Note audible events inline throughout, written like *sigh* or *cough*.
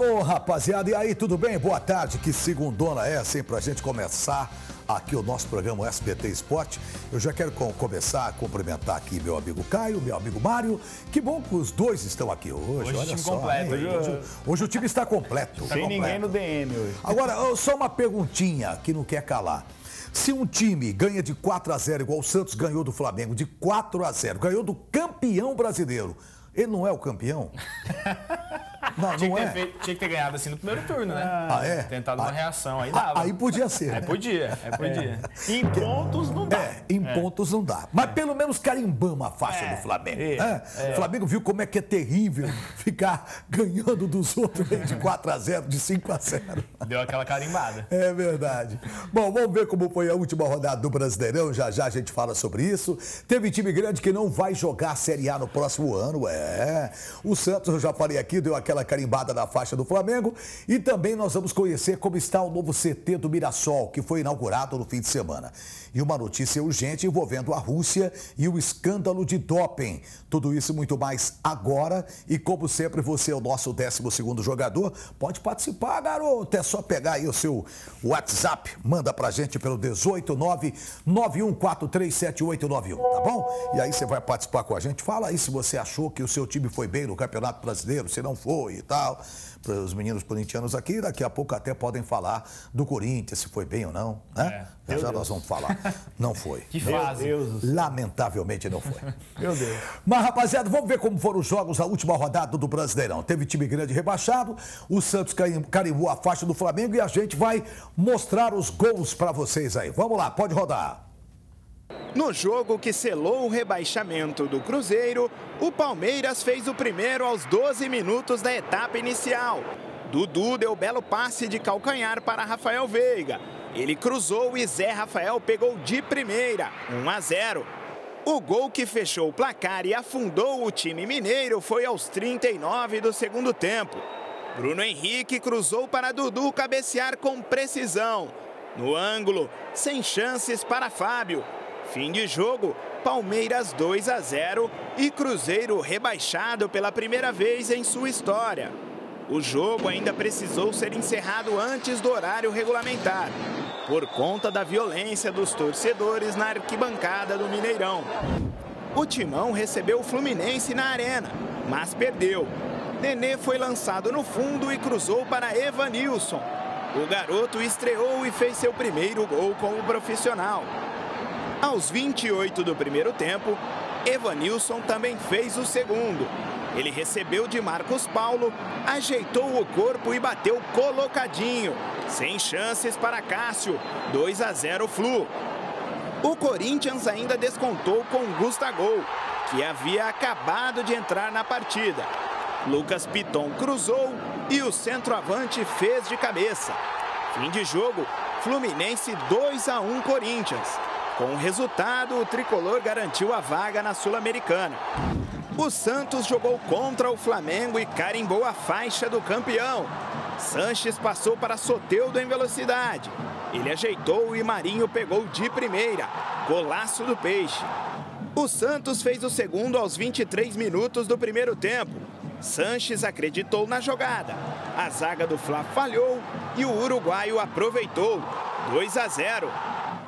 Alô, rapaziada, e aí, tudo bem? Boa tarde, que segundona é, assim, pra gente começar aqui o nosso programa SBT Esporte. Eu já quero com, começar a cumprimentar aqui meu amigo Caio, meu amigo Mário. Que bom que os dois estão aqui hoje. Hoje olha o time só, completo. hoje, hoje, o time está completo. Sem completo. ninguém no DM hoje. Agora, só uma perguntinha que não quer calar. Se um time ganha de 4 a 0 igual o Santos ganhou do Flamengo, de 4 a 0, ganhou do campeão brasileiro, ele não é o campeão? *laughs* Não, tinha, não que é. feito, tinha, que ter ganhado assim no primeiro turno, né? Ah, é? Tentado ah, uma reação, aí dava. Aí podia ser. Né? podia, é. podia. É. Em pontos não dá. É, em é. pontos não dá. Mas pelo menos carimbamos a faixa é. do Flamengo. Né? O Flamengo viu como é que é terrível *laughs* ficar ganhando dos outros de 4 a 0 de 5 a 0 Deu aquela carimbada. É verdade. Bom, vamos ver como foi a última rodada do Brasileirão. Já já a gente fala sobre isso. Teve time grande que não vai jogar a Série A no próximo ano. É. O Santos, eu já falei aqui, deu aquela carimbada da faixa do Flamengo. E também nós vamos conhecer como está o novo CT do Mirassol, que foi inaugurado no fim de semana. E uma notícia urgente envolvendo a Rússia e o escândalo de doping. Tudo isso e muito mais agora. E como sempre, você é o nosso 12 jogador. Pode participar, garoto. É só pegar aí o seu WhatsApp. Manda pra gente pelo 18991437891, tá bom? E aí você vai participar com a gente. Fala aí se você achou que o seu time foi bem no Campeonato Brasileiro, se não foi e tal para os meninos corintianos aqui. Daqui a pouco até podem falar do Corinthians, se foi bem ou não. Né? É. Já, já nós vamos falar. Não foi. *laughs* Que fase. Lamentavelmente não foi. *laughs* Meu Deus. Mas, rapaziada, vamos ver como foram os jogos, da última rodada do Brasileirão. Teve time grande rebaixado, o Santos carimbou a faixa do Flamengo e a gente vai mostrar os gols para vocês aí. Vamos lá, pode rodar. No jogo que selou o rebaixamento do Cruzeiro, o Palmeiras fez o primeiro aos 12 minutos da etapa inicial. Dudu deu belo passe de calcanhar para Rafael Veiga. Ele cruzou e Zé Rafael pegou de primeira, 1 a 0. O gol que fechou o placar e afundou o time mineiro foi aos 39 do segundo tempo. Bruno Henrique cruzou para Dudu cabecear com precisão. No ângulo, sem chances para Fábio, Fim de jogo, Palmeiras 2 a 0 e Cruzeiro rebaixado pela primeira vez em sua história. O jogo ainda precisou ser encerrado antes do horário regulamentar, por conta da violência dos torcedores na arquibancada do Mineirão. O Timão recebeu o Fluminense na arena, mas perdeu. Nenê foi lançado no fundo e cruzou para Evanilson. O garoto estreou e fez seu primeiro gol como profissional. Aos 28 do primeiro tempo, Evanilson também fez o segundo. Ele recebeu de Marcos Paulo, ajeitou o corpo e bateu colocadinho. Sem chances para Cássio, 2 a 0 Flu. O Corinthians ainda descontou com Gustavo, que havia acabado de entrar na partida. Lucas Piton cruzou e o centroavante fez de cabeça. Fim de jogo, Fluminense 2 a 1 Corinthians. Com o resultado, o tricolor garantiu a vaga na Sul-Americana. O Santos jogou contra o Flamengo e carimbou a faixa do campeão. Sanches passou para Soteudo em velocidade. Ele ajeitou e Marinho pegou de primeira. Golaço do Peixe. O Santos fez o segundo aos 23 minutos do primeiro tempo. Sanches acreditou na jogada. A zaga do Fla falhou e o uruguaio aproveitou. 2 a 0.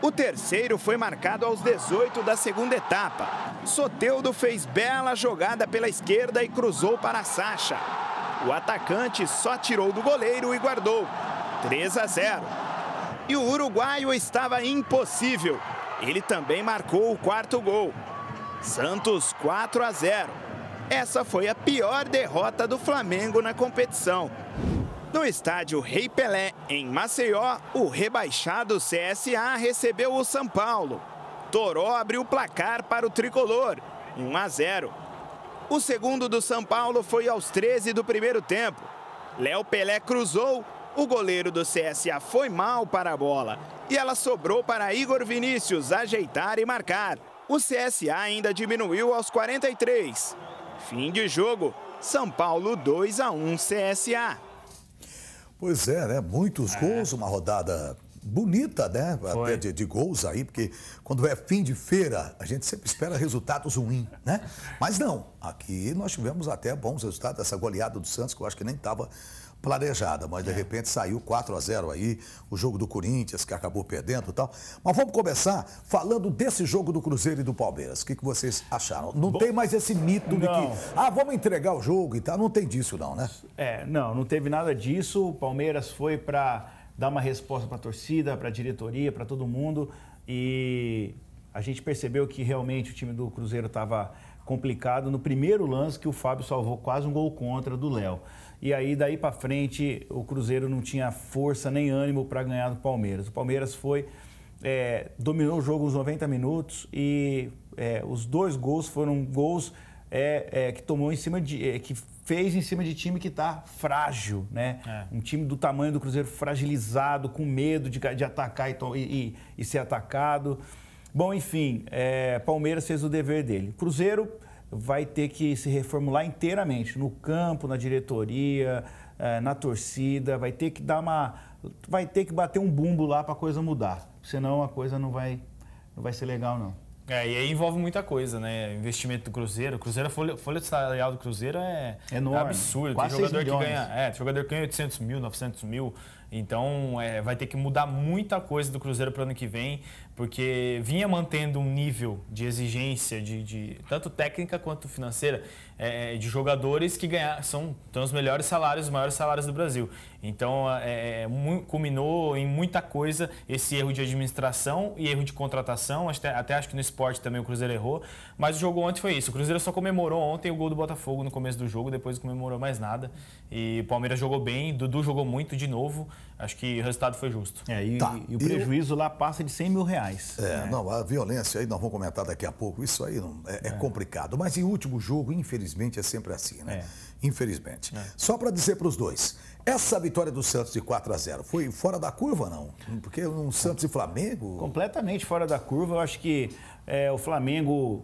O terceiro foi marcado aos 18 da segunda etapa. Soteudo fez bela jogada pela esquerda e cruzou para Sacha. O atacante só tirou do goleiro e guardou. 3 a 0. E o uruguaio estava impossível. Ele também marcou o quarto gol. Santos 4 a 0. Essa foi a pior derrota do Flamengo na competição. No estádio Rei Pelé, em Maceió, o rebaixado CSA recebeu o São Paulo. Toró abriu o placar para o tricolor, 1 a 0. O segundo do São Paulo foi aos 13 do primeiro tempo. Léo Pelé cruzou, o goleiro do CSA foi mal para a bola e ela sobrou para Igor Vinícius ajeitar e marcar. O CSA ainda diminuiu aos 43. Fim de jogo, São Paulo 2 a 1 CSA. Pois é, né? Muitos é. gols, uma rodada bonita, né? Foi. Até de, de, gols aí, porque quando é fim de feira, a gente sempre espera resultados ruins, né? Mas não, aqui nós tivemos até bons resultados. Essa goleada do Santos, que eu acho que nem estava planejada, mas de é. repente saiu 4 a 0 aí, o jogo do Corinthians, que acabou perdendo e tal. Mas vamos começar falando desse jogo do Cruzeiro e do Palmeiras. O que, que vocês acharam? Não Bom, tem mais esse mito não. de que, ah, vamos entregar o jogo e tal. Não tem disso, não, né? É, não, não teve nada disso. O Palmeiras foi para dar uma resposta para a torcida, para a diretoria, para todo mundo. E a gente percebeu que realmente o time do Cruzeiro estava complicado no primeiro lance que o Fábio salvou quase um gol contra do Léo. E aí, daí para frente, o Cruzeiro não tinha força nem ânimo para ganhar do Palmeiras. O Palmeiras foi, é, dominou o jogo uns 90 minutos e é, os dois gols foram gols é, é que tomou em cima de. É, que fez em cima de time que está frágil, né? É. Um time do tamanho do Cruzeiro fragilizado, com medo de, de atacar e, e, e, ser atacado. Bom, enfim, Palmeiras fez o dever dele. Cruzeiro vai ter que se reformular inteiramente no campo, na diretoria, eh, na torcida, vai ter que dar uma, vai ter que bater um bumbo lá para a coisa mudar, senão a coisa não vai, não vai ser legal não. É, e aí envolve muita coisa, né? Investimento do Cruzeiro. O Cruzeiro, a folha, folha salarial do Cruzeiro é, Enorme. É absurdo. Quase tem jogador, que ganha, é, tem jogador que ganha 800 mil, 900 mil. Então é, vai ter que mudar muita coisa do Cruzeiro para o ano que vem, porque vinha mantendo um nível de exigência, de, de tanto técnica quanto financeira, é, é de jogadores que ganham são, são os melhores salários, os maiores salários do Brasil. Então é, é culminou em muita coisa esse erro de administração e erro de contratação. Até, até acho que no esporte também o Cruzeiro errou, mas o jogo ontem foi isso. O Cruzeiro só comemorou ontem o gol do Botafogo no começo do jogo, depois não comemorou mais nada. E o Palmeiras jogou bem, Dudu jogou muito de novo acho que o resultado foi justo. É, e, tá. e o prejuízo lá passa de 100 mil reais. É, não, a violência aí, nós vamos comentar daqui a pouco, isso aí não, é, é. é complicado. Mas em último jogo, infelizmente, é sempre assim, né? É. Infelizmente. É. Só para dizer para os dois, essa vitória do Santos de 4 a 0 foi fora da curva, não? Porque um Santos e Flamengo... Completamente fora da curva, eu acho que é, o Flamengo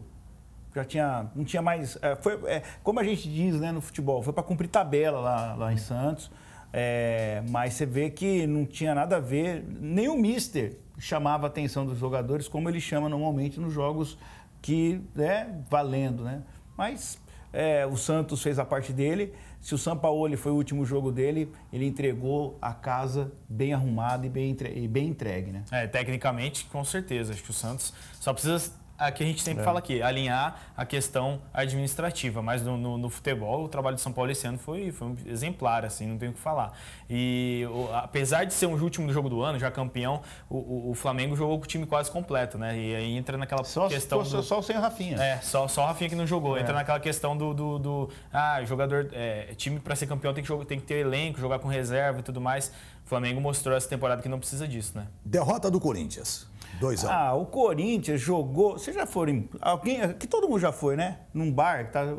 já tinha não tinha mais foi como a gente diz né no futebol foi para cumprir tabela lá, lá em Santos é, mas você vê que não tinha nada a ver, nem o Mister chamava a atenção dos jogadores como ele chama normalmente nos jogos que né, valendo, né? Mas é, o Santos fez a parte dele. Se o Sampaoli foi o último jogo dele, ele entregou a casa bem arrumada e bem, entre... e bem entregue, né? É, tecnicamente, com certeza. Acho que o Santos só precisa a que a gente sempre é. fala aqui, alinhar a questão administrativa. Mas no, no, no, futebol, o trabalho de São Paulo esse ano foi, foi um exemplar, assim, não tenho o que falar. E o, apesar de ser o último jogo do ano, já campeão, o, o, o, Flamengo jogou com o time quase completo, né? E aí entra naquela só, questão. Pô, do, só sem o Rafinha. É, só, só o Rafinha que não jogou. É. Entra naquela questão do. do, do ah, jogador. É, time para ser campeão tem que, jogar, tem que ter elenco, jogar com reserva e tudo mais. O Flamengo mostrou essa temporada que não precisa disso, né? Derrota do Corinthians. Dois a Ah, o Corinthians jogou. Vocês já foram. Em, alguém, que todo mundo já foi, né? Num bar, tá,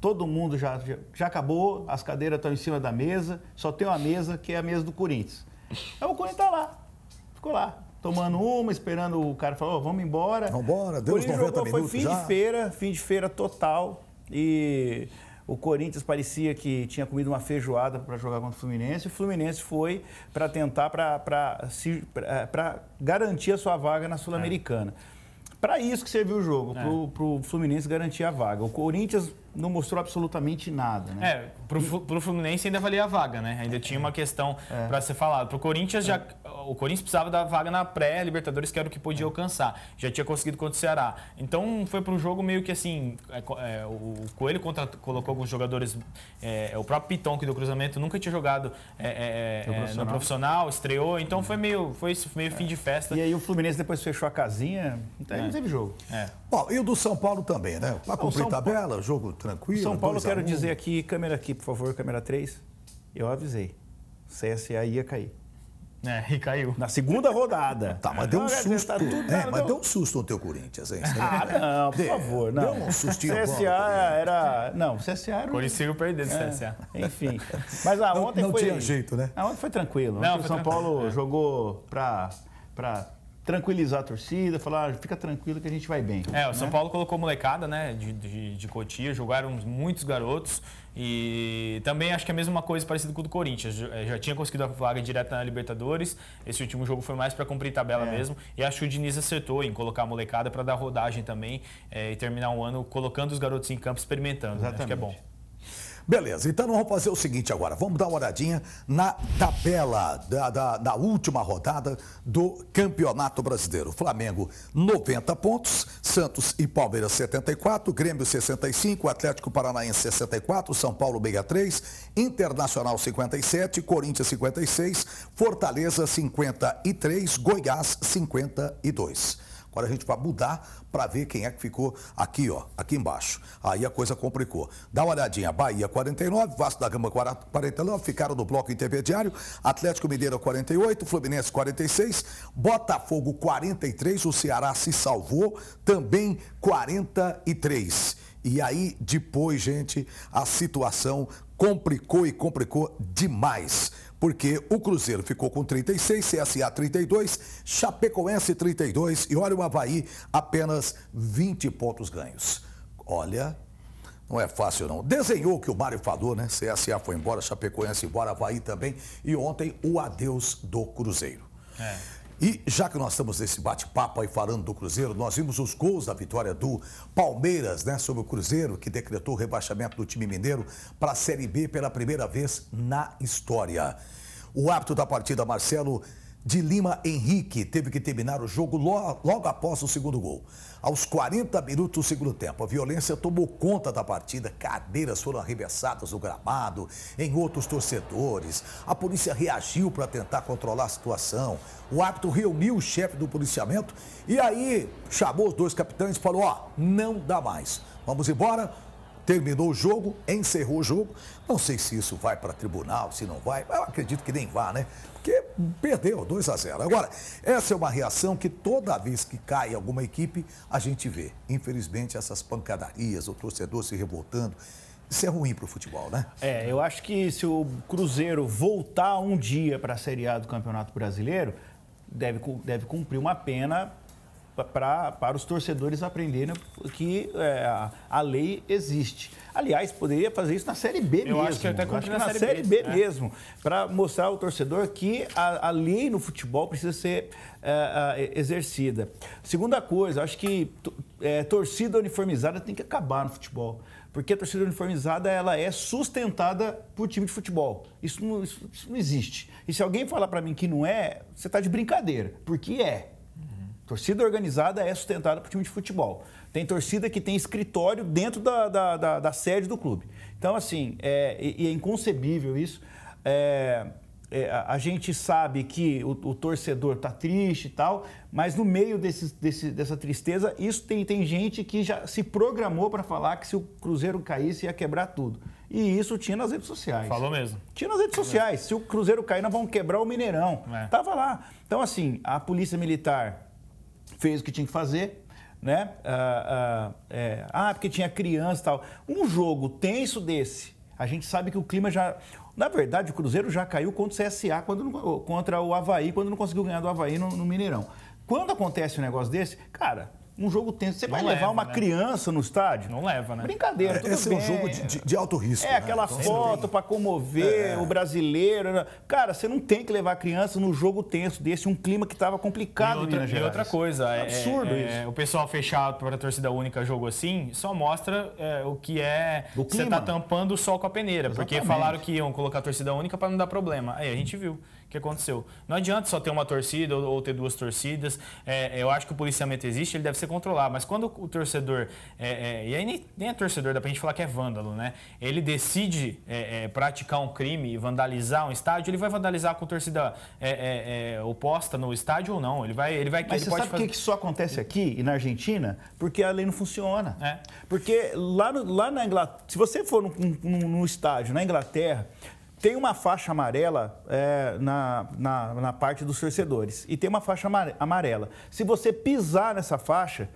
todo mundo já, já, já acabou, as cadeiras estão em cima da mesa, só tem uma mesa que é a mesa do Corinthians. Então o Corinthians tá lá. Ficou lá, tomando uma, esperando o cara falar, oh, vamos embora. Vamos embora, deu uns 90 jogou, minutos Foi fim já. de feira, fim de feira total. E o Corinthians parecia que tinha comido uma feijoada para jogar contra o Fluminense. O Fluminense foi para tentar, para é, garantir a sua vaga na Sul-Americana. É. Para isso que serviu o jogo, é. para o Fluminense garantir a vaga. O Corinthians não mostrou absolutamente nada, né? É, pro, o Fluminense ainda valia a vaga, né? Ainda é, tinha uma questão é. para ser falada. Pro Corinthians, já, é. o Corinthians precisava da vaga na pré-Libertadores, que era o que podia é. alcançar. Já tinha conseguido contra o Ceará. Então, foi um jogo meio que assim, é, é o Coelho contra, colocou alguns jogadores, o próprio Piton, que do cruzamento nunca tinha jogado no, profissional. no profissional, estreou, então foi meio, foi meio fim de festa. E aí o Fluminense depois fechou a casinha, então não teve jogo. Bom, e o do São Paulo também, né? Para cumprir tabela, jogo tranquilo. São Paulo, quero dizer aqui, câmera aqui, por favor, câmera 3. Eu avisei. CSA ia cair. É, e caiu. Na segunda rodada. *laughs* Tá, mas deu um susto. Tá é, mas deu um susto no teu Corinthians, hein? *laughs* Ah, não, por favor, não. Deu um sustinho CSA bom era... Não, o CSA era... Corinthians perdeu do é, CSA. Enfim. Mas ah, ontem não, não foi... Não tinha jeito, né? Ah, ontem foi tranquilo. Não, ontem o São Paulo é. jogou pra... pra tranquilizar a torcida, falar, ah, fica tranquilo que a gente vai bem. É, o né? São Paulo colocou molecada, né, de, de, de Cotia, jogaram muitos garotos e também acho que é a mesma coisa parecida com o do Corinthians. Já é, tinha conseguido a vaga direta na Libertadores, esse último jogo foi mais para cumprir tabela é. mesmo. E acho que o Diniz acertou em colocar a molecada para dar rodagem também é, e terminar um ano colocando os garotos em campo, experimentando. Exatamente. Né? Acho que é bom. Beleza, então vamos fazer o seguinte agora. Vamos dar uma olhadinha na tabela da, da, da última rodada do Campeonato Brasileiro. Flamengo, 90 pontos. Santos e Palmeiras, 74. Grêmio, 65. Atlético Paranaense, 64. São Paulo, 63. Internacional, 57. Corinthians, 56. Fortaleza, 53. Goiás, 52. Agora a gente vai mudar para ver quem é que ficou aqui, ó, aqui embaixo. Aí a coisa complicou. Dá uma olhadinha. Bahia 49, Vasco da Gama 49, ficaram no bloco intermediário. Atlético Mineiro 48, Fluminense 46, Botafogo 43, o Ceará se salvou, também 43. E aí depois, gente, a situação complicou e complicou demais porque o Cruzeiro ficou com 36, CSA 32, Chapecoense 32 e olha o Havaí apenas 20 pontos ganhos. Olha, não é fácil não. Desenhou o que o Mário falou, né? CSA foi embora, Chapecoense embora, Havaí também. E ontem o adeus do Cruzeiro. É. E já que nós estamos nesse bate-papo aí falando do Cruzeiro, nós vimos os gols da vitória do Palmeiras, né, sobre o Cruzeiro, que decretou o rebaixamento do time mineiro para a Série B pela primeira vez na história. O hábito da partida, Marcelo de Lima Henrique teve que terminar o jogo logo após o segundo gol. Aos 40 minutos do segundo tempo, a violência tomou conta da partida, cadeiras foram arremessadas no gramado, em outros torcedores. A polícia reagiu para tentar controlar a situação. O árbitro reuniu o chefe do policiamento e aí chamou os dois capitães e falou: Ó, oh, não dá mais. Vamos embora, terminou o jogo, encerrou o jogo. Não sei se isso vai para tribunal, se não vai. Eu acredito que nem vá, né? Porque perdeu 2 a 0. Agora, essa é uma reação que toda vez que cai alguma equipe, a gente vê. Infelizmente, essas pancadarias, o torcedor se revoltando. Isso é ruim para o futebol, né? É, eu acho que se o Cruzeiro voltar um dia para a Série A do Campeonato Brasileiro, deve, deve cumprir uma pena pra, para os torcedores aprenderem que é, a lei existe. Aliás, poderia fazer isso na Série B Eu mesmo. Acho que até acho que na, Série, série B, B, né? mesmo, para mostrar ao torcedor que a, a, lei no futebol precisa ser é, exercida. Segunda coisa, acho que é, torcida uniformizada tem que acabar no futebol porque a torcida uniformizada ela é sustentada por time de futebol. Isso não, isso, isso não existe. E se alguém falar para mim que não é, você está de brincadeira, porque é. Torcida organizada é sustentada por time de futebol. Tem torcida que tem escritório dentro da, da, da, da sede do clube. Então, assim, é, e é inconcebível isso. É, é, a gente sabe que o, o torcedor está triste e tal, mas no meio desse, desse, dessa tristeza, isso tem, tem gente que já se programou para falar que se o Cruzeiro caísse ia quebrar tudo. E isso tinha nas redes sociais. Falou mesmo. Tinha nas redes sociais. Se o Cruzeiro cair, nós vamos quebrar o Mineirão. É. Tava lá. Então, assim, a Polícia Militar fez o que tinha que fazer, né? Ah, ah, é, ah, porque tinha criança e tal. Um jogo tenso desse, a gente sabe que o clima já. Na verdade, o Cruzeiro já caiu contra o CSA, quando contra o Havaí, quando não conseguiu ganhar do Havaí no, no Mineirão. Quando acontece um negócio desse, cara, um jogo tenso. Você não vai leva, levar uma né? criança no estádio? Não leva, né? Brincadeira, é, tudo Esse bem. é um jogo de, de, de alto risco. É, né? aquela então, foto para comover é, é. o brasileiro. Né? Cara, você não tem que levar a criança no jogo tenso desse, um clima que estava complicado e outra, E outra coisa. É, absurdo é, isso. o pessoal fechado para a torcida única jogo assim, só mostra é, o que é... Você tá tampando o sol com a peneira. Exatamente. Porque falaram que iam colocar a torcida única para não dar problema. Aí a gente viu que aconteceu. Não adianta só ter uma torcida ou, ou ter duas torcidas. É, eu acho que o policiamento existe, ele deve ser controlado. Mas quando o torcedor, é, é, e aí nem, nem é torcedor, dá pra gente falar que é vândalo, né? Ele decide é, é, praticar um crime e vandalizar um estádio, ele vai vandalizar com torcida é, oposta no estádio ou não. Ele vai. Ele vai Mas ele você sabe por que isso acontece aqui e na Argentina? Porque a lei não funciona. Porque lá, no, lá na Inglaterra, se você for no num estádio na Inglaterra, tem uma faixa amarela é, na, na, na, parte dos torcedores e tem uma faixa amarela. Se você pisar nessa faixa,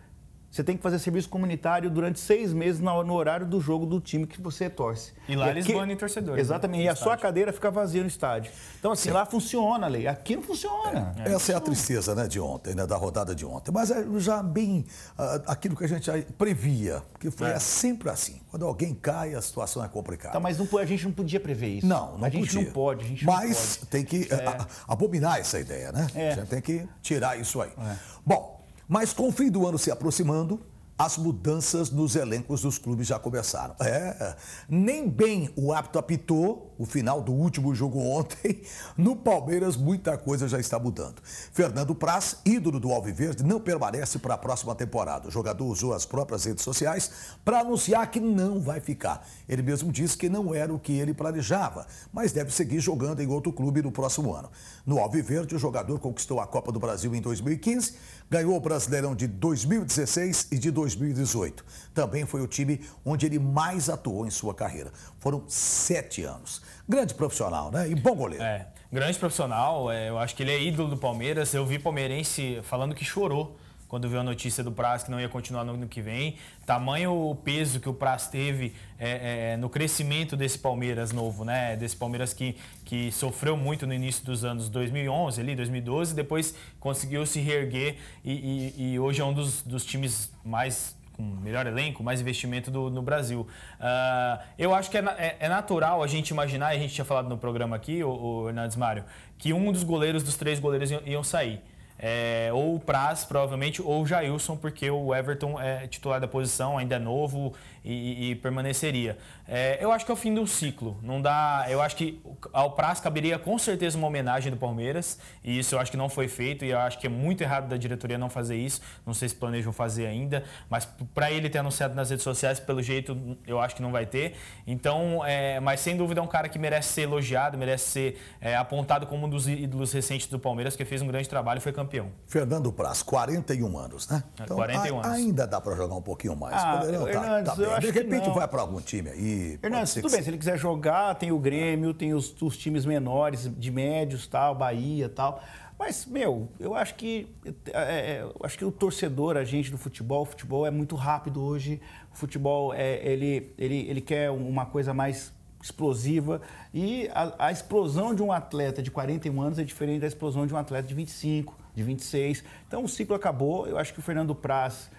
você tem que fazer serviço comunitário durante seis meses no horário do jogo do time que você torce. E lá e eles aqui... em torcedores. Né? Exatamente. Né? E a estádio. sua cadeira fica vazia no estádio. Então, assim, Sim. lá funciona a lei. Aqui não funciona. É. Essa é a tristeza né, de ontem, né, da rodada de ontem. Mas é já bem uh, aquilo que a gente previa, que foi é. é. sempre assim. Quando alguém cai, a situação é complicada. Tá, mas não, a gente não podia prever isso. Não, não a gente não pode. A gente mas não pode. tem que é. abominar essa ideia, né? É. A gente tem que tirar isso aí. É. Bom, mas com o fim do ano se aproximando, as mudanças nos elencos dos clubes já começaram. É, nem bem o apto apitou o final do último jogo ontem, *laughs* no Palmeiras muita coisa já está mudando. Fernando Praz, ídolo do Alviverde, não permanece para a próxima temporada. O jogador usou as próprias redes sociais para anunciar que não vai ficar. Ele mesmo disse que não era o que ele planejava, mas deve seguir jogando em outro clube no próximo ano. No Alviverde, o jogador conquistou a Copa do Brasil em 2015, ganhou o Brasileirão de 2016 e de 2018. Também foi o time onde ele mais atuou em sua carreira. Foram sete anos. Grande profissional, né? E bom goleiro. É, grande profissional. É, eu acho que ele é ídolo do Palmeiras. Eu vi palmeirense falando que chorou quando viu a notícia do Praz que não ia continuar no ano que vem. Tamanho o peso que o Praz teve é, é, no crescimento desse Palmeiras novo, né? Desse Palmeiras que, que sofreu muito no início dos anos 2011, ali 2012, depois conseguiu se reerguer e, e, e hoje é um dos, dos times mais com melhor elenco, mais investimento do, no Brasil. Uh, eu acho que é, é, é, natural a gente imaginar, a gente tinha falado no programa aqui, o, o Hernandes Mário, que um dos goleiros, dos três goleiros iam, iam sair é, ou o Praz, provavelmente, ou o Jailson, porque o Everton é titular da posição, ainda é novo e, e permaneceria. É, eu acho que é o fim do ciclo. Não dá. Eu acho que ao Praz caberia com certeza uma homenagem do Palmeiras, e isso eu acho que não foi feito, e eu acho que é muito errado da diretoria não fazer isso. Não sei se planejam fazer ainda, mas para ele ter anunciado nas redes sociais, pelo jeito, eu acho que não vai ter. Então, é, mas sem dúvida é um cara que merece ser elogiado, merece ser é, apontado como um dos ídolos recentes do Palmeiras, que fez um grande trabalho, foi campeão campeão. Fernando Praz, 41 anos, né? É, então, 41 a, anos. Ainda dá para jogar um pouquinho mais. Ah, tá, Hernandes, tá, tá eu bem. De repente vai para algum time aí. Hernandes, tudo bem, se ele quiser jogar, tem o Grêmio, tem os, os times menores, de médios, tal, Bahia tal. Mas, meu, eu acho que é, é, eu acho que o torcedor, a gente do futebol, o futebol é muito rápido hoje. O futebol, é, ele, ele, ele quer uma coisa mais explosiva. E a, a, explosão de um atleta de 41 anos é diferente da explosão de um atleta de 25, de 26. Então o ciclo acabou. Eu acho que o Fernando Praz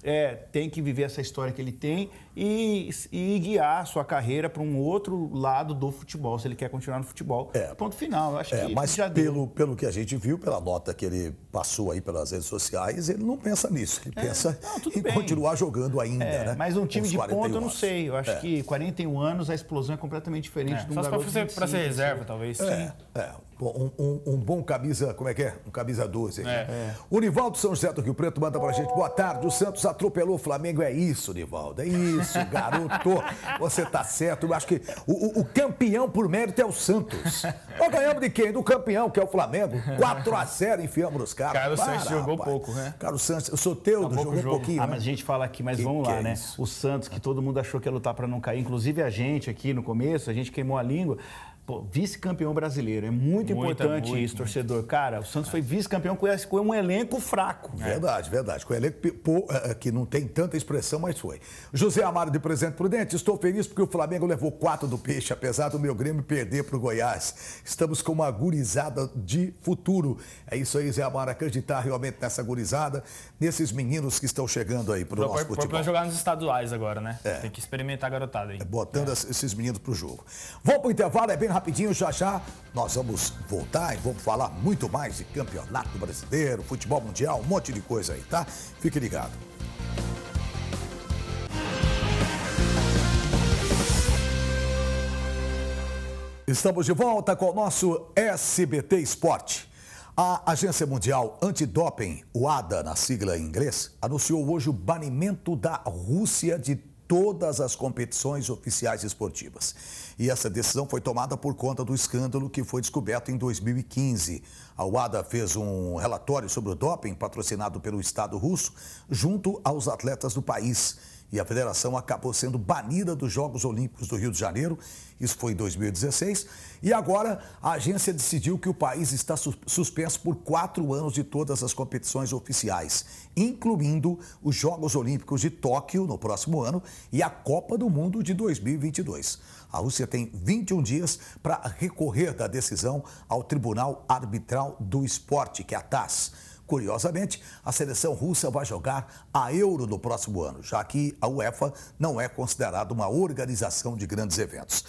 é, tem que viver essa história que ele tem e, e guiar a sua carreira para um outro lado do futebol, se ele quer continuar no futebol. É, Ponto final. Eu acho é, que mas já pelo, deu. pelo que a gente viu, pela nota que ele passou aí pelas redes sociais, ele não pensa nisso. Ele é, pensa não, em bem. continuar jogando ainda, é, né? Mas um time de ponta, eu não sei. Eu acho é. que 41 anos a explosão é completamente diferente é, de um Só para ser reserva, assim. talvez. É, é. Bom, um, um, um, bom camisa, como é que é? Um camisa 12 aqui. É. É. O Nivaldo São José do Rio Preto manda pra gente. Boa tarde, o Santos atropelou o Flamengo. É isso, Nivaldo, é isso, *laughs* garoto. Você tá certo. Eu acho que o, o, o campeão por mérito é o Santos. Nós ganhamos de quem? Do campeão, que é o Flamengo. 4x0 enfiamos os caras. Carlos Santos jogou rapaz. pouco, né? Carlos Santos, eu sou teu, jogou um pouquinho. Ah, né? mas a gente fala aqui, mas que, vamos lá, é né? Isso? O Santos, que todo mundo achou que ia lutar pra não cair, inclusive a gente aqui no começo, a gente queimou a língua vice-campeão brasileiro. É muito, importante isso, torcedor. Cara, o Santos foi vice-campeão com, um elenco fraco. É. Verdade, é. verdade. Com um elenco é, é, que não tem tanta expressão, mas foi. José Amaro de Presente Prudente, estou feliz porque o Flamengo levou quatro do peixe, apesar do meu Grêmio perder para o Goiás. Estamos com uma gurizada de futuro. É isso aí, Zé Amaro, acreditar realmente nessa gurizada, nesses meninos que estão chegando aí para o nosso futebol. Para jogar nos estaduais agora, né? É. Tem que experimentar a garotada aí. botando esses meninos para o jogo. Vou para o intervalo, é bem rápido rapidinho, já já nós vamos voltar e vamos falar muito mais de campeonato brasileiro, futebol mundial, um monte de coisa aí, tá? Fique ligado. Estamos de volta com o nosso SBT Esporte. A Agência Mundial Antidoping, o ADA na sigla em inglês, anunciou hoje o banimento da Rússia de todas as competições oficiais esportivas. E essa decisão foi tomada por conta do escândalo que foi descoberto em 2015. A UADA fez um relatório sobre o doping patrocinado pelo Estado russo junto aos atletas do país e a federação acabou sendo banida dos Jogos Olímpicos do Rio de Janeiro, isso foi em 2016, e agora a agência decidiu que o país está suspenso por quatro anos de todas as competições oficiais, incluindo os Jogos Olímpicos de Tóquio no próximo ano e a Copa do Mundo de 2022. A Rússia tem 21 dias para recorrer da decisão ao Tribunal Arbitral do Esporte, que é a TAS. Curiosamente, a seleção russa vai jogar a Euro no próximo ano, já que a UEFA não é considerada uma organização de grandes eventos.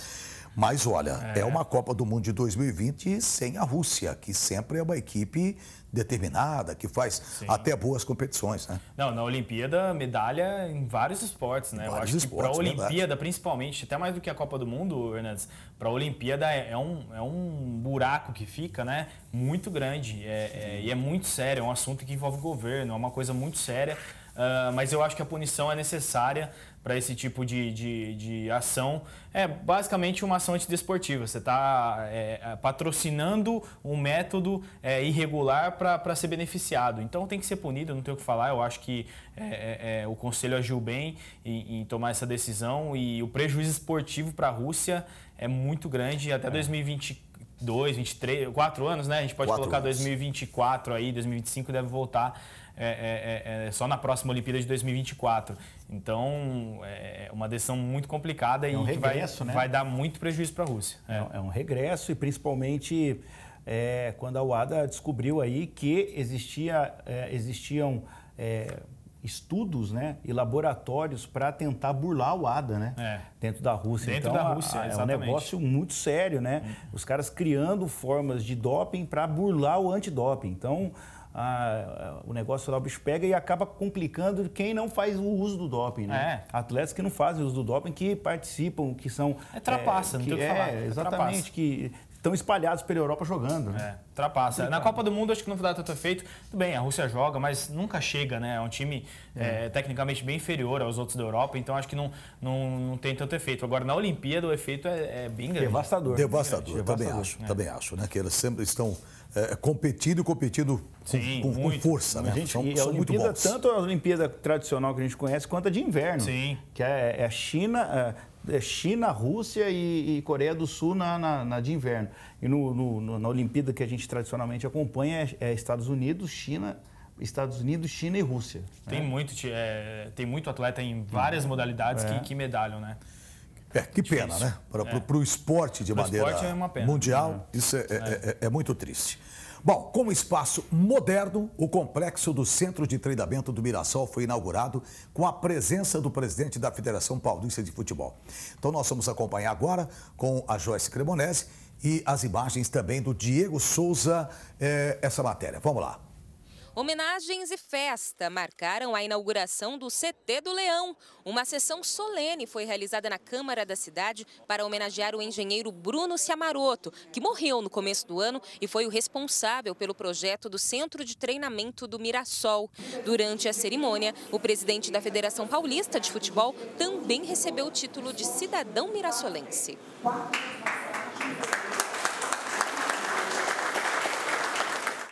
Mas olha, é. é. uma Copa do Mundo de 2020 sem a Rússia, que sempre é uma equipe determinada, que faz Sim. até boas competições, né? Não, na Olimpíada, medalha em vários esportes, né? Vários Eu acho que para a Olimpíada, verdade. principalmente, até mais do que a Copa do Mundo, Hernandes, para a Olimpíada é, é, um, é um buraco que fica, né? Muito grande é, é e é muito sério, é um assunto que envolve o governo, é uma coisa muito séria. Uh, mas eu acho que a punição é necessária para esse tipo de, de, de, ação é basicamente uma ação antidesportiva. Você está é, é, patrocinando um método é, irregular para ser beneficiado. Então tem que ser punido, não tem o que falar. Eu acho que é, é, é o Conselho agiu bem em, em, tomar essa decisão e o prejuízo esportivo para a Rússia é muito grande. Até 2024 2, 23, 4 anos, né? A gente pode quatro colocar anos. 2024 aí, 2025 deve voltar é, é, é, é, só na próxima Olimpíada de 2024. Então, é, é uma decisão muito complicada é e um regresso, vai, né? vai, dar muito prejuízo para a Rússia. É. um regresso e principalmente quando a UADA descobriu aí que existia, existiam estudos né, e laboratórios para tentar burlar o ADA né, é. dentro da Rússia. Dentro então, da Rússia, a, é um negócio muito sério, né? Uhum. Os caras criando formas de doping para burlar o antidoping. Então, a, o negócio lá pega e acaba complicando quem não faz o uso do doping, né? É. Atletas que não fazem o uso do doping, que participam, que são... É trapaça, é, não tem o que falar. É, é exatamente, que estão espalhados pela Europa jogando. Né? É, trapassa. Na Copa do Mundo acho que não dá tanto efeito. Tudo bem, a Rússia joga, mas nunca chega, né? É um time é. É, tecnicamente bem inferior aos outros da Europa, então acho que não, não, não tem tanto efeito. Agora, na Olimpíada, o efeito é, é bem grande. Devastador. Devastador, grande. É, também Devastador. acho, é. também acho, né? Que eles sempre estão é, é competindo e competindo Sim, com, com, força, né? Gente, são, e são muito bons. Tanto a Olimpíada tradicional que a gente conhece, quanto a de inverno. Sim. Que é, a China, é China, Rússia e, e Coreia do Sul na, na, na de inverno. E no, no, na Olimpíada que a gente tradicionalmente acompanha é, é Estados Unidos, China, Estados Unidos, China e Rússia. Tem, né? muito, é, tem muito atleta em várias Sim. Hum. modalidades é. que, que, medalham, né? É, que Difícil. pena, né? Para é. o esporte de pro maneira esporte é mundial, é. isso é, muito triste. Bom, como espaço moderno, o complexo do Centro de Treinamento do Mirassol foi inaugurado com a presença do presidente da Federação Paulista de Futebol. Então nós vamos acompanhar agora com a Joyce Cremonese e as imagens também do Diego Souza eh, essa matéria. Vamos lá. Homenagens e festa marcaram a inauguração do CT do Leão. Uma sessão solene foi realizada na Câmara da cidade para homenagear o engenheiro Bruno Ciamaroto, que morreu no começo do ano e foi o responsável pelo projeto do Centro de Treinamento do Mirassol. Durante a cerimônia, o presidente da Federação Paulista de Futebol também recebeu o título de cidadão mirassolense.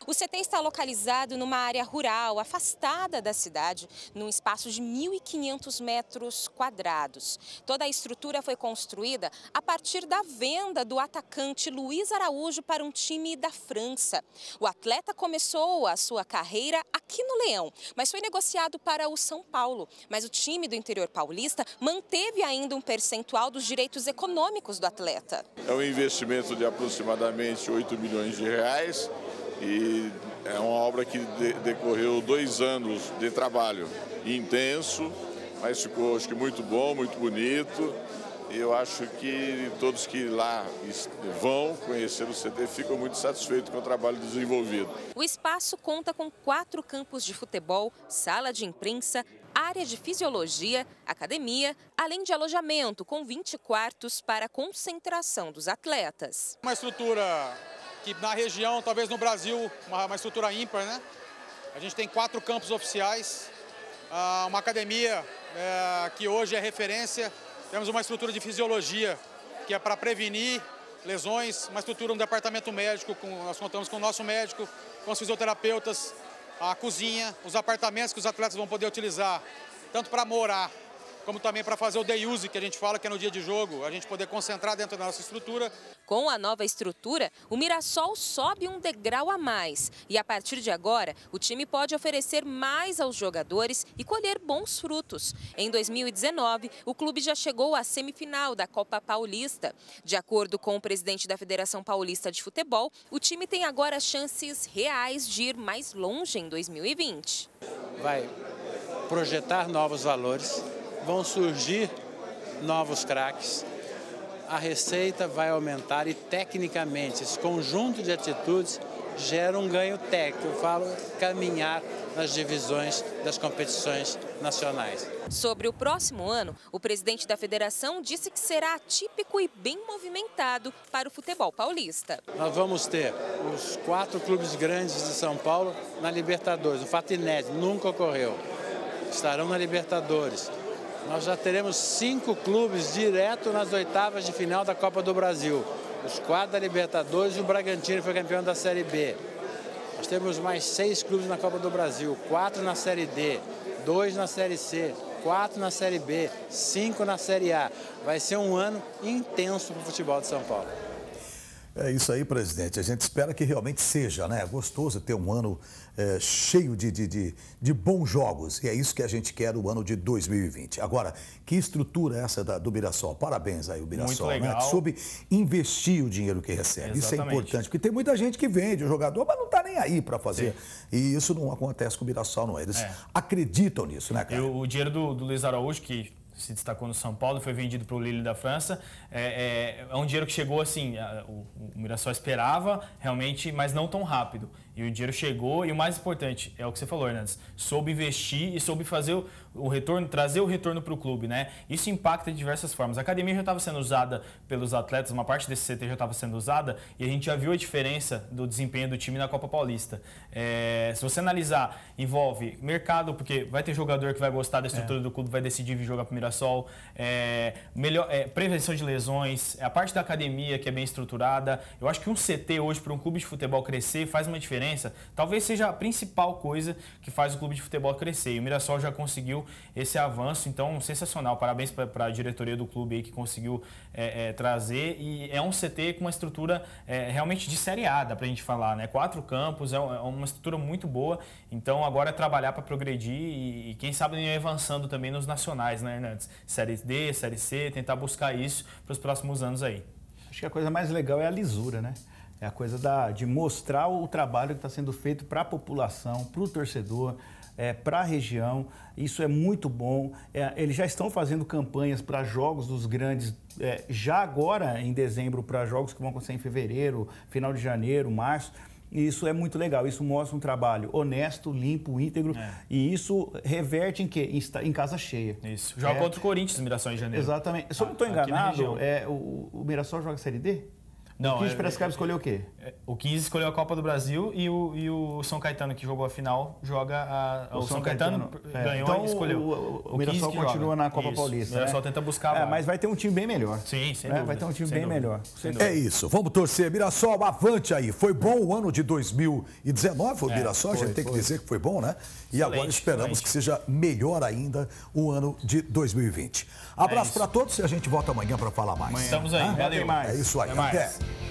O CT está localizado numa área rural, afastada da cidade, num espaço de 1.500 metros quadrados. Toda a estrutura foi construída a partir da venda do atacante Luiz Araújo para um time da França. O atleta começou a sua carreira aqui no Leão, mas foi negociado para o São Paulo. Mas o time do interior paulista manteve ainda um percentual dos direitos econômicos do atleta. É um investimento de aproximadamente 8 milhões de reais. E é uma obra que de, decorreu dois anos de trabalho intenso, mas ficou acho que muito bom, muito bonito. E eu acho que todos que lá vão conhecer o CT ficam muito satisfeitos com o trabalho desenvolvido. O espaço conta com quatro campos de futebol, sala de imprensa, área de fisiologia, academia, além de alojamento com 20 quartos para concentração dos atletas. Uma estrutura na região, talvez no Brasil, uma, uma estrutura ímpar, né? A gente tem quatro campos oficiais, ah, uma academia é, que hoje é referência, temos uma estrutura de fisiologia que é para prevenir lesões, uma estrutura, de departamento médico, com, nós contamos com o nosso médico, com os fisioterapeutas, a cozinha, os apartamentos que os atletas vão poder utilizar, tanto para morar como também para fazer o day use, que a gente fala que é no dia de jogo, a gente poder concentrar dentro da nossa estrutura. Com a nova estrutura, o Mirassol sobe um degrau a mais. E a partir de agora, o time pode oferecer mais aos jogadores e colher bons frutos. Em 2019, o clube já chegou à semifinal da Copa Paulista. De acordo com o presidente da Federação Paulista de Futebol, o time tem agora chances reais de ir mais longe em 2020. Vai projetar novos valores vão surgir novos craques. A receita vai aumentar e, tecnicamente, esse conjunto de atitudes gera um ganho técnico. Eu falo caminhar nas divisões das competições nacionais. Sobre o próximo ano, o presidente da federação disse que será atípico e bem movimentado para o futebol paulista. Nós vamos ter os quatro clubes grandes de São Paulo na Libertadores. Um fato inédito, nunca ocorreu. Estarão na Libertadores nós já teremos cinco clubes direto nas oitavas de final da Copa do Brasil. Os quatro da Libertadores e o Bragantino foi campeão da Série B. Nós temos mais seis clubes na Copa do Brasil, quatro na Série D, dois na Série C, quatro na Série B, cinco na Série A. Vai ser um ano intenso para o futebol de São Paulo. É isso aí, presidente. A gente espera que realmente seja, né? É gostoso ter um ano é, cheio de, de, de, de, bons jogos. E é isso que a gente quer o ano de 2020. Agora, que estrutura é essa da, do Mirassol? Parabéns aí, o Mirassol, Muito né? Que soube investir o dinheiro que recebe. Exatamente. Isso é importante, porque tem muita gente que vende o jogador, mas não está nem aí para fazer. Sim. E isso não acontece com o Mirassol, não. é? Eles é. acreditam nisso, né, cara? E o dinheiro do, do Luiz Araújo, que se destacou no São Paulo, foi vendido para o Lille da França. É, é, é, um dinheiro que chegou assim, a, o, o Mirassol esperava realmente, mas não tão rápido. E o dinheiro chegou e o mais importante é o que você falou, Hernandes. Soube investir e soube fazer o, retorno, trazer o retorno para o clube, né? Isso impacta de diversas formas. A academia já estava sendo usada pelos atletas, uma parte desse CT já estava sendo usada e a gente já viu a diferença do desempenho do time na Copa Paulista. É, se você analisar, envolve mercado, porque vai ter jogador que vai gostar da estrutura é. do clube, vai decidir vir jogar para o Mirassol, é, melhor, é, prevenção de lesões, é a parte da academia que é bem estruturada. Eu acho que um CT hoje para um clube de futebol crescer faz uma diferença diferença, talvez seja a principal coisa que faz o clube de futebol crescer. E o Mirassol já conseguiu esse avanço, então sensacional. Parabéns para a diretoria do clube que conseguiu é, é, trazer. E é um CT com uma estrutura é, realmente de série A, dá para a gente falar, né? Quatro campos, é, é uma estrutura muito boa. Então agora é trabalhar para progredir e, e, quem sabe ir avançando também nos nacionais, né, Hernandes? Série D, Série C, tentar buscar isso para os próximos anos aí. Acho que a coisa mais legal é a lisura, né? É a coisa da, de mostrar o trabalho que está sendo feito para a população, para o torcedor, é, para a região. Isso é muito bom. É, eles já estão fazendo campanhas para jogos dos grandes, é, já agora em dezembro, para jogos que vão acontecer em fevereiro, final de janeiro, março. Isso é muito legal, isso mostra um trabalho honesto, limpo, íntegro é. e isso reverte em quê? em, em, casa cheia. Isso. Joga é. contra o Corinthians, Mirassol em janeiro. Exatamente. Se eu não estou enganado, é, o, o Mirassol joga Série D? Não, o Kit é, Piracicaba é, escolheu o quê? o 15 escolheu a Copa do Brasil e o, e o São Caetano, que jogou a final, joga a. O, o São, Caetano, é. ganhou então, e escolheu. O, o, o, Mirassol continua joga. na Copa isso. Paulista. O Mirassol né? tenta buscar. É, mas vai ter um time bem melhor. Sim, sem né? dúvida. Vai ter um time sem bem dúvida. melhor. Sem é dúvida. isso. Vamos torcer. Mirassol, avante aí. Foi bom o ano de 2019, o é, Mirassol, foi, a gente tem que dizer que foi bom, né? E agora esperamos que seja melhor ainda o ano de 2020. Abraço é para todos e a gente volta amanhã para falar mais. Amanhã. Estamos aí. Ah, Valeu. É isso aí. Até.